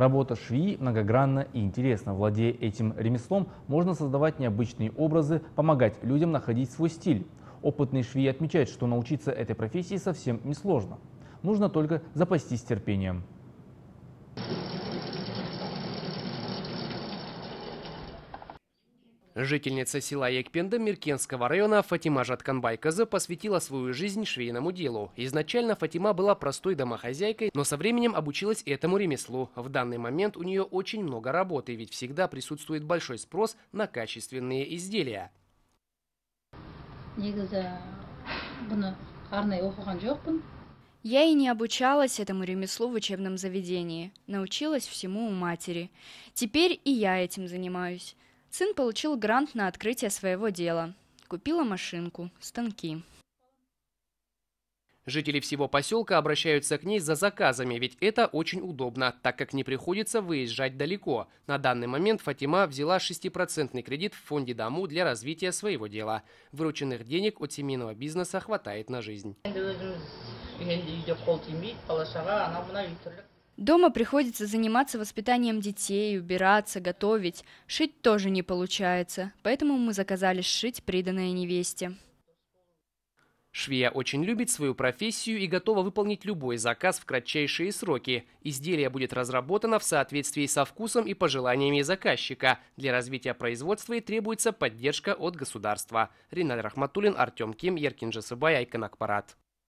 Работа швеи многогранна и интересна. Владея этим ремеслом, можно создавать необычные образы, помогать людям находить свой стиль. Опытные швеи отмечают, что научиться этой профессии совсем несложно. Нужно только запастись терпением. Жительница села Екпенда Миркенского района Фатима Жатканбайказа посвятила свою жизнь швейному делу. Изначально Фатима была простой домохозяйкой, но со временем обучилась этому ремеслу. В данный момент у нее очень много работы, ведь всегда присутствует большой спрос на качественные изделия. Я и не обучалась этому ремеслу в учебном заведении. Научилась всему у матери. Теперь и я этим занимаюсь. Сын получил грант на открытие своего дела. Купила машинку, станки. Жители всего поселка обращаются к ней за заказами, ведь это очень удобно, так как не приходится выезжать далеко. На данный момент Фатима взяла 6% кредит в фонде Дому для развития своего дела. Вырученных денег от семейного бизнеса хватает на жизнь. Дома приходится заниматься воспитанием детей, убираться, готовить. Шить тоже не получается, поэтому мы заказали сшить приданное невесте. Швея очень любит свою профессию и готова выполнить любой заказ в кратчайшие сроки. Изделие будет разработано в соответствии со вкусом и пожеланиями заказчика. Для развития производства и требуется поддержка от государства. Ринар Рахматулин, Артем Ким, Еркин Жасыбай, Айкон Акпарат.